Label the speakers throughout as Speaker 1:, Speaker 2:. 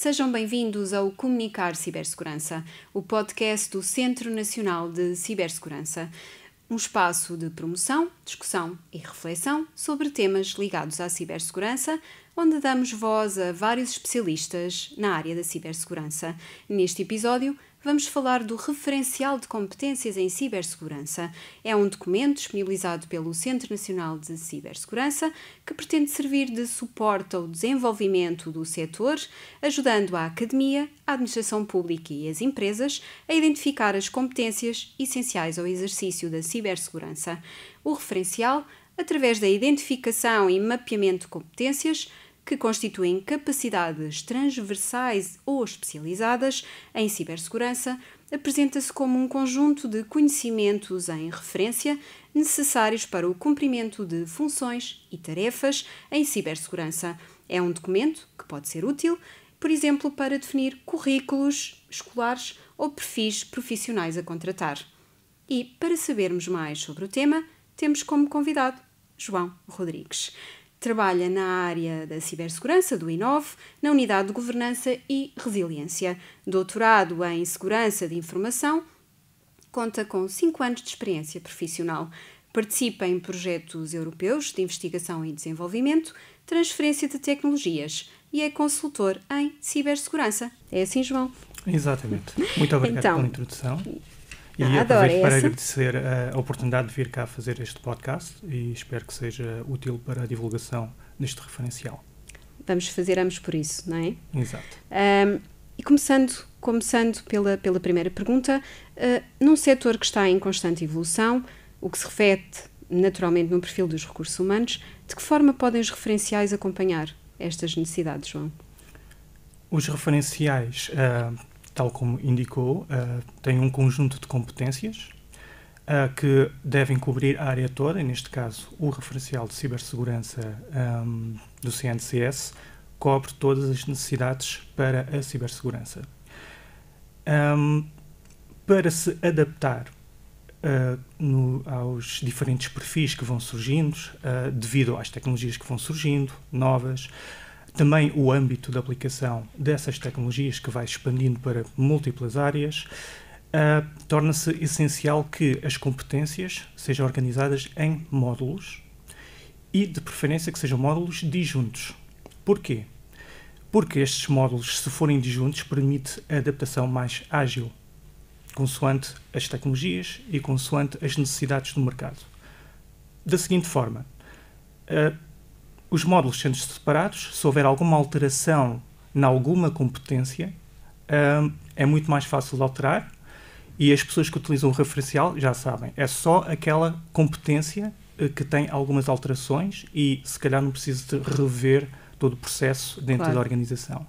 Speaker 1: Sejam bem-vindos ao Comunicar Cibersegurança, o podcast do Centro Nacional de Cibersegurança, um espaço de promoção, discussão e reflexão sobre temas ligados à cibersegurança, onde damos voz a vários especialistas na área da cibersegurança. Neste episódio, vamos falar do Referencial de Competências em Cibersegurança. É um documento disponibilizado pelo Centro Nacional de Cibersegurança que pretende servir de suporte ao desenvolvimento do setor, ajudando a academia, a administração pública e as empresas a identificar as competências essenciais ao exercício da cibersegurança. O referencial, através da identificação e mapeamento de competências, que constituem capacidades transversais ou especializadas em cibersegurança, apresenta-se como um conjunto de conhecimentos em referência necessários para o cumprimento de funções e tarefas em cibersegurança. É um documento que pode ser útil, por exemplo, para definir currículos escolares ou perfis profissionais a contratar. E para sabermos mais sobre o tema, temos como convidado João Rodrigues. Trabalha na área da cibersegurança do INOV, na unidade de governança e resiliência. Doutorado em segurança de informação, conta com 5 anos de experiência profissional. Participa em projetos europeus de investigação e desenvolvimento, transferência de tecnologias e é consultor em cibersegurança. É assim, João? Exatamente. Muito obrigado então, pela introdução.
Speaker 2: E ah, aproveito para agradecer a oportunidade de vir cá fazer este podcast e espero que seja útil para a divulgação deste referencial.
Speaker 1: Vamos fazer ambos por isso, não é? Exato. Um, e começando, começando pela, pela primeira pergunta, uh, num setor que está em constante evolução, o que se reflete naturalmente no perfil dos recursos humanos, de que forma podem os referenciais acompanhar estas necessidades, João?
Speaker 2: Os referenciais uh, tal como indicou, uh, tem um conjunto de competências uh, que devem cobrir a área toda, e neste caso o referencial de cibersegurança um, ehm, do CNCS cobre todas as necessidades para a cibersegurança. Um, ehm, para se adaptar uh, no, aos diferentes perfis que vão surgindo, devido às tecnologias que vão surgindo, novas, também o âmbito de aplicação dessas tecnologias, que vai expandindo para múltiplas áreas, uh, torna-se essencial que as competências sejam organizadas em módulos e, de preferência, que sejam módulos disjuntos. Porquê? Porque estes módulos, se forem disjuntos, permite a adaptação mais ágil, consoante as tecnologias e consoante as necessidades do mercado. Da seguinte forma, uh, os módulos sendo separados, se houver alguma alteração em alguma competência, um, é muito mais fácil de alterar e as pessoas que utilizam o referencial já sabem, é só aquela competência eh, que tem algumas alterações e se calhar não precisa de rever todo o processo dentro claro. da organização.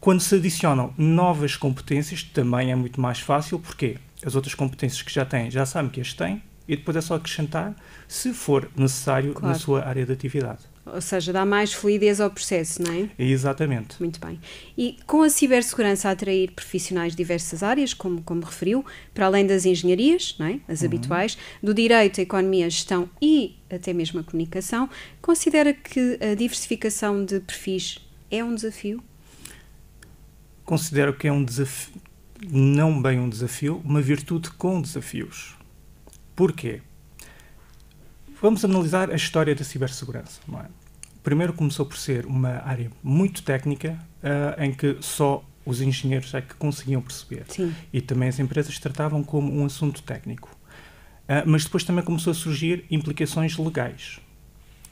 Speaker 2: Quando se adicionam novas competências, também é muito mais fácil, porque as outras competências que já têm já sabem que as têm e depois é só acrescentar se for necessário claro. na sua área de atividade.
Speaker 1: Ou seja, dá mais fluidez ao processo, não é?
Speaker 2: Exatamente. Muito
Speaker 1: bem. E com a cibersegurança a atrair profissionais de diversas áreas, como, como referiu, para além das engenharias, não é? as uhum. habituais, do direito, a economia, a gestão e até mesmo a comunicação, considera que a diversificação de perfis é um desafio?
Speaker 2: Considero que é um desafio, não bem um desafio, uma virtude com desafios. Porquê? Vamos analisar a história da cibersegurança. É? Primeiro começou por ser uma área muito técnica, uh, em que só os engenheiros é que conseguiam perceber. Sim. E também as empresas tratavam como um assunto técnico. Uh, mas depois também começou a surgir implicações legais.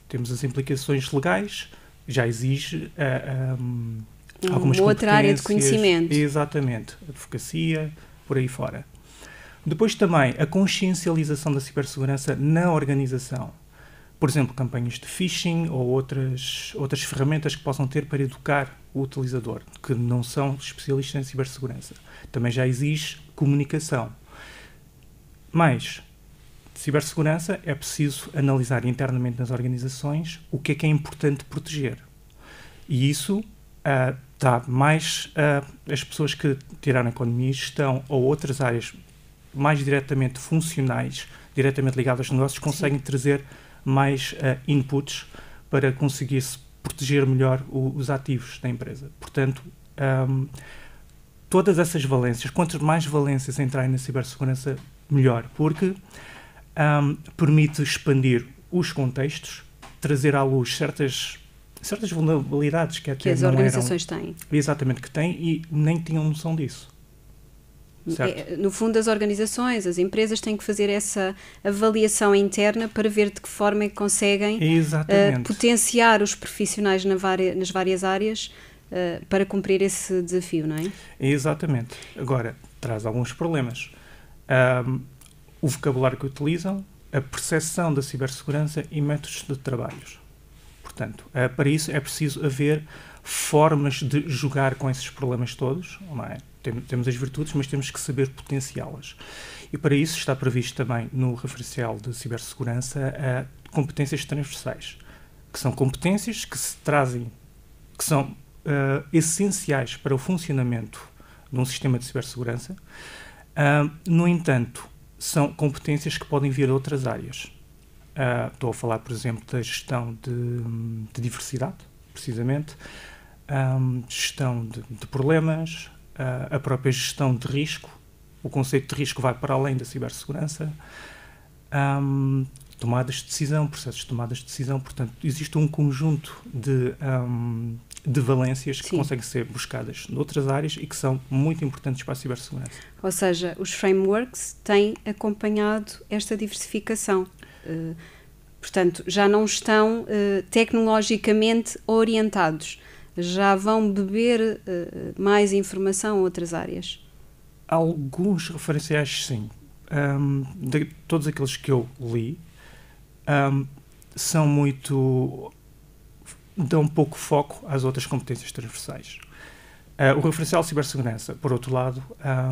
Speaker 2: Temos as implicações legais, já exige uh, um, algumas outra área de conhecimento. Exatamente, advocacia, por aí fora. Depois também a consciencialização da cibersegurança na organização. Por exemplo, campanhas de phishing ou outras, outras ferramentas que possam ter para educar o utilizador, que não são especialistas em cibersegurança. Também já exige comunicação. Mas, cibersegurança é preciso analisar internamente nas organizações o que é que é importante proteger. E isso uh, dá mais uh, as pessoas que tiraram economia e gestão ou outras áreas mais diretamente funcionais, diretamente ligadas aos negócios, conseguem Sim. trazer mais uh, inputs para conseguir-se proteger melhor o, os ativos da empresa. Portanto, um, ehm, todas essas valências, quantas mais valências entrarem na cibersegurança, melhor, porque um, ehm, permite expandir os contextos, trazer à luz certas certas vulnerabilidades que, que as organizações eram, têm. Exatamente, que têm e nem tinham noção disso. É,
Speaker 1: no fundo, as organizações, as empresas têm que fazer essa avaliação interna para ver de que forma é que conseguem uh, potenciar os profissionais na nas várias áreas uh, para cumprir esse desafio, não é?
Speaker 2: Exatamente. Agora, traz alguns problemas. Um, o vocabulário que utilizam, a percepção da cibersegurança e métodos de trabalhos. Portanto, uh, para isso é preciso haver formas de jogar com esses problemas todos, não é? temos as virtudes, mas temos que saber potenciá-las. E para isso está previsto também no referencial de cibersegurança competências transversais, que são competências que se trazem, que são uh, essenciais para o funcionamento de um sistema de cibersegurança. Uh, no entanto, são competências que podem vir de outras áreas. Uh, estou a falar, por exemplo, da gestão de, de diversidade, precisamente, um, ah, gestão de, de problemas, uh, a própria gestão de risco. O conceito de risco vai para além da cibersegurança. Um, tomadas de decisão, processos de tomadas de decisão. Portanto, existe um conjunto de, um, de valências que Sim. conseguem ser buscadas noutras áreas e que são muito importantes para a cibersegurança.
Speaker 1: Ou seja, os frameworks têm acompanhado esta diversificação. Uh, portanto, já não estão uh, tecnologicamente orientados já vão beber uh, mais informação a outras áreas?
Speaker 2: Alguns referenciais, sim. Um, de, todos aqueles que eu li um, são muito. dão pouco foco às outras competências transversais. Uh, o referencial de cibersegurança, por outro lado,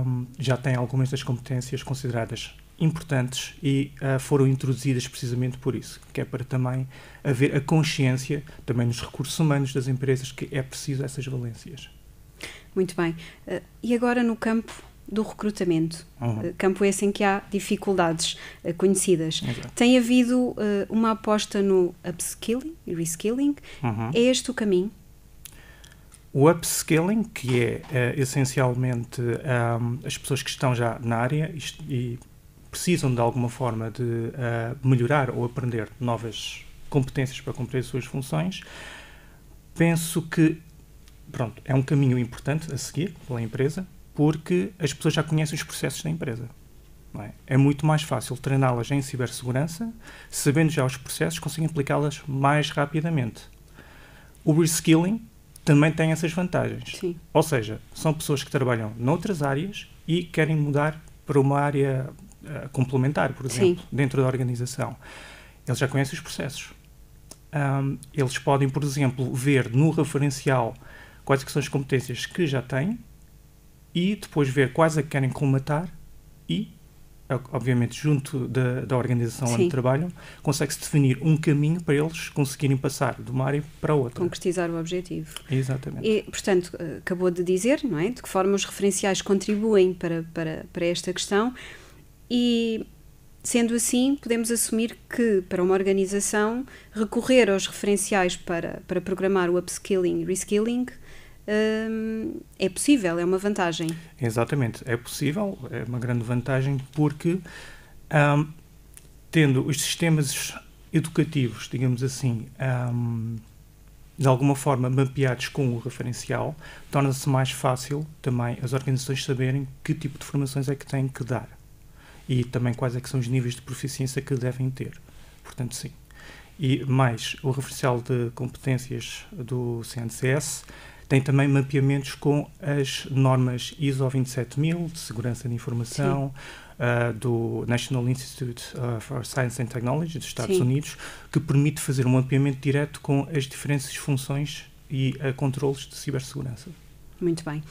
Speaker 2: um, já tem algumas das competências consideradas importantes e uh, foram introduzidas precisamente por isso, que é para também haver a consciência, também nos recursos humanos das empresas, que é preciso essas valências.
Speaker 1: Muito bem. Uh, e agora no campo do recrutamento, uhum. Eh, campo esse em que há dificuldades conhecidas. Exato. Tem havido uma aposta no upskilling e reskilling. Uhum. É este o caminho?
Speaker 2: O upskilling que é, essencialmente um, ehm, as pessoas que estão já na área e, e precisam de alguma forma de uh, melhorar ou aprender novas competências para cumprir as suas funções, penso que pronto, é um caminho importante a seguir pela empresa, porque as pessoas já conhecem os processos da empresa. É? é? muito mais fácil treiná-las em cibersegurança, sabendo já os processos, conseguem aplicá-las mais rapidamente. O reskilling também tem essas vantagens. Sim. Ou seja, são pessoas que trabalham noutras áreas e querem mudar para uma área eh, complementar, por exemplo, Sim. dentro da organização, eles já conhecem os processos. Um, eles podem, por exemplo, ver no referencial quais é são as competências que já têm e depois ver quais a é que querem comatar e, obviamente, junto da, da organização Sim. onde trabalham, consegue-se definir um caminho para eles conseguirem passar de uma área para outra.
Speaker 1: Concretizar o objetivo. Exatamente. E, portanto, eh, acabou de dizer, não é? De que forma os referenciais contribuem para, para, para esta questão e, sendo assim, podemos assumir que, para uma organização, recorrer aos referenciais para, para programar o upskilling e reskilling hum, é possível, é uma vantagem.
Speaker 2: Exatamente, é possível, é uma grande vantagem porque, um, tendo os sistemas educativos, digamos assim, um, de alguma forma mapeados com o referencial, torna-se mais fácil também as organizações saberem que tipo de formações é que têm que dar e também quais é que são os níveis de proficiência que devem ter. Portanto, sim. E mais, o referencial de competências do CNCS tem também mapeamentos com as normas ISO 27000 de segurança de informação, uh, do National Institute ah, for Science and Technology dos Estados sim. Unidos, que permite fazer um mapeamento direto com as diferentes funções e uh, controles de cibersegurança.
Speaker 1: Muito bem.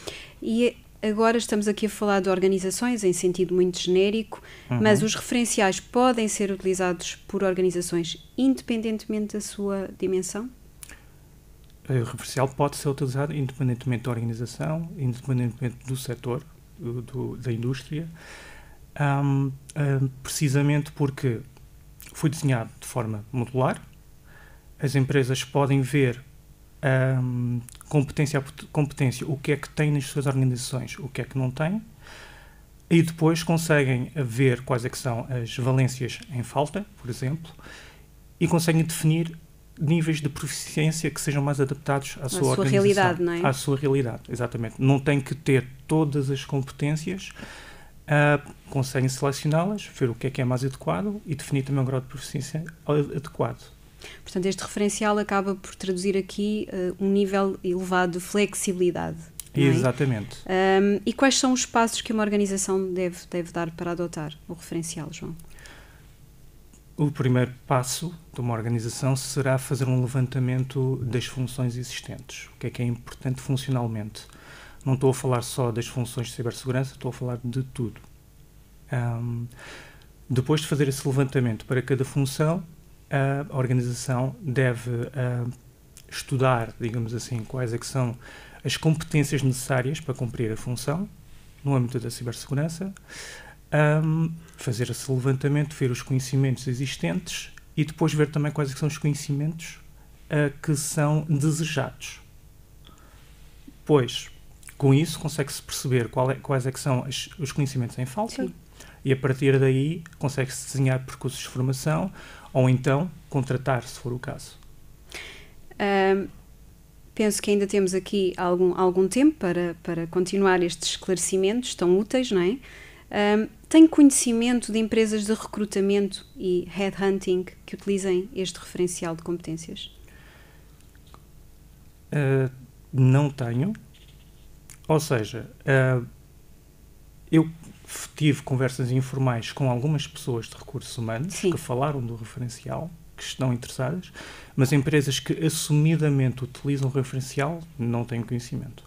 Speaker 1: E Agora estamos aqui a falar de organizações em sentido muito genérico, uhum. mas os referenciais podem ser utilizados por organizações independentemente da sua dimensão?
Speaker 2: Eh, o referencial pode ser utilizado independentemente da organização, independentemente do setor, do, da indústria, um, um, ah, precisamente porque foi desenhado de forma modular, as empresas podem ver um, competência a competência, o que é que tem nas suas organizações, o que é que não tem, e depois conseguem ver quais é que são as valências em falta, por exemplo, e conseguem definir níveis de proficiência que sejam mais adaptados à, à sua, sua realidade, não é? À sua realidade, exatamente. Não tem que ter todas as competências, uh, conseguem selecioná-las, ver o que é que é mais adequado e definir também um grau de proficiência adequado.
Speaker 1: Portanto, este referencial acaba por traduzir aqui uh, um nível elevado de flexibilidade.
Speaker 2: É? Exatamente.
Speaker 1: Um, e quais são os passos que uma organização deve, deve dar para adotar o referencial, João?
Speaker 2: O primeiro passo de uma organização será fazer um levantamento das funções existentes. O que é que é importante funcionalmente? Não estou a falar só das funções de cibersegurança, estou a falar de tudo. Um, depois de fazer esse levantamento para cada função, a organização deve uh, estudar, digamos assim, quais é são as competências necessárias para cumprir a função no âmbito da cibersegurança, um, fazer esse levantamento, ver os conhecimentos existentes e depois ver também quais é são os conhecimentos uh, que são desejados. Pois, com isso consegue-se perceber é, quais é são as, os conhecimentos em falta Sim e a partir daí consegue-se desenhar percursos de formação ou então contratar, se for o caso.
Speaker 1: Um, penso que ainda temos aqui algum, algum tempo para, para continuar estes esclarecimentos tão úteis, não é? Um, Tem conhecimento de empresas de recrutamento e headhunting que utilizem este referencial de competências?
Speaker 2: Uh, não tenho. Ou seja, uh, eu tive conversas informais com algumas pessoas de recursos humanos Sim. que falaram do referencial, que estão interessadas, mas empresas que assumidamente utilizam o referencial não têm conhecimento.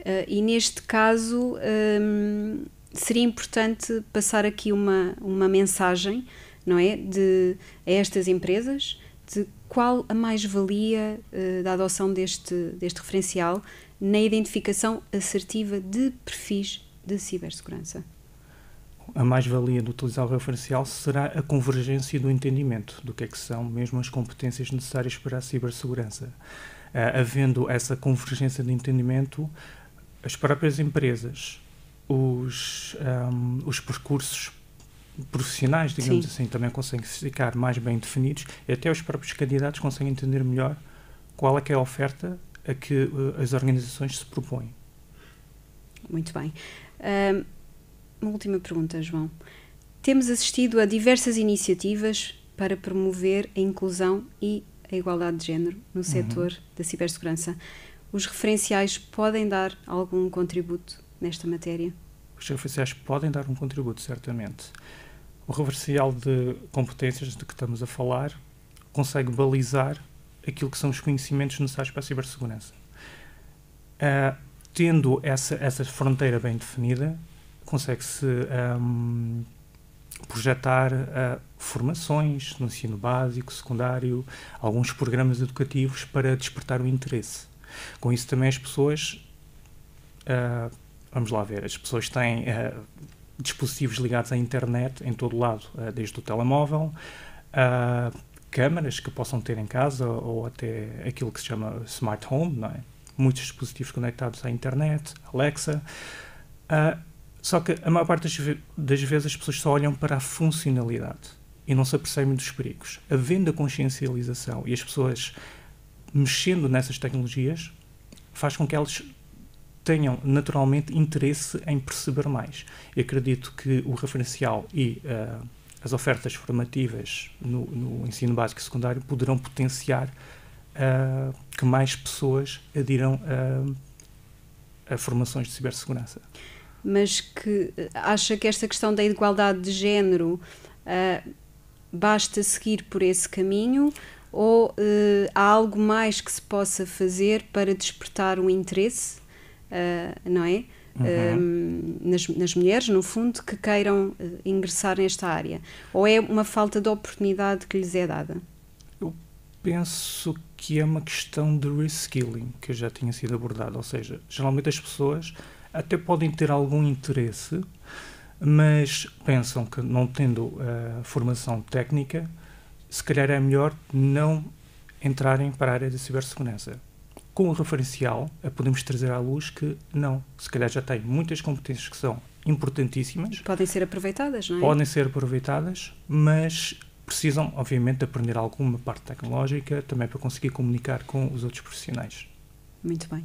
Speaker 1: Uh, e neste caso, um, ehm, seria importante passar aqui uma, uma mensagem, não é? De, a estas empresas, de qual a mais-valia uh, da adoção deste, deste referencial na identificação assertiva de perfis de cibersegurança
Speaker 2: a mais-valia de utilizar o referencial será a convergência do entendimento do que é que são mesmo as competências necessárias para a cibersegurança. Uh, havendo essa convergência de entendimento, as próprias empresas, os, um, os percursos profissionais, digamos Sim. assim, também conseguem ficar mais bem definidos e até os próprios candidatos conseguem entender melhor qual é que é a oferta a que uh, as organizações se propõem.
Speaker 1: Muito bem uma última pergunta, João. Temos assistido a diversas iniciativas para promover a inclusão e a igualdade de género no uhum. setor da cibersegurança. Os referenciais podem dar algum contributo nesta matéria?
Speaker 2: Os referenciais podem dar um contributo, certamente. O referencial de competências de que estamos a falar consegue balizar aquilo que são os conhecimentos necessários para a cibersegurança. Uh, tendo essa, essa fronteira bem definida, consegue-se um, projetar uh, formações no ensino básico, secundário, alguns programas educativos para despertar o interesse. Com isso também as pessoas, uh, vamos lá ver, as pessoas têm uh, dispositivos ligados à internet em todo lado, desde o telemóvel, câmaras que possam ter em casa ou até aquilo que se chama smart home, é? muitos dispositivos conectados à internet, Alexa. Uh, só que a maior parte das, vezes as pessoas só olham para a funcionalidade e não se apercebem dos perigos. Havendo a consciencialização e as pessoas mexendo nessas tecnologias, faz com que elas tenham naturalmente interesse em perceber mais. Eu acredito que o referencial e uh, as ofertas formativas no, no, ensino básico e secundário poderão potenciar uh, que mais pessoas adiram uh, ah, a formações de cibersegurança
Speaker 1: mas que eh, acha que esta questão da igualdade de género uh, basta seguir por esse caminho ou uh, há algo mais que se possa fazer para despertar o interesse, uh, não é? Uhum. Nas, nas, mulheres, no fundo, que queiram ingressar nesta área? Ou é uma falta de oportunidade que lhes é dada? Eu
Speaker 2: penso que é uma questão de reskilling, que já tinha sido abordada, ou seja, geralmente as pessoas até podem ter algum interesse, mas pensam que não tendo uh, formação técnica, se calhar é melhor não entrarem para a área de cibersegurança. Com o referencial, podemos trazer à luz que não, se calhar já tem muitas competências que são importantíssimas.
Speaker 1: Podem ser aproveitadas, não é? Podem
Speaker 2: ser aproveitadas, mas precisam, obviamente, de aprender alguma parte tecnológica também para conseguir comunicar com os outros profissionais.
Speaker 1: Muito bem.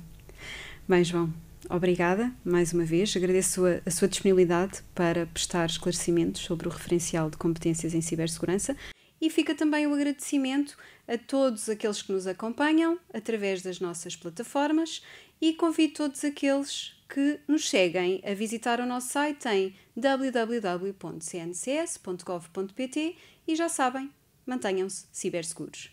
Speaker 1: Bem, João, obrigada mais uma vez. Agradeço a, a, sua disponibilidade para prestar esclarecimentos sobre o referencial de competências em cibersegurança e fica também o agradecimento a todos aqueles que nos acompanham através das nossas plataformas e convido todos aqueles que nos seguem a visitar o nosso site em www.cncs.gov.pt e já sabem, mantenham-se ciberseguros.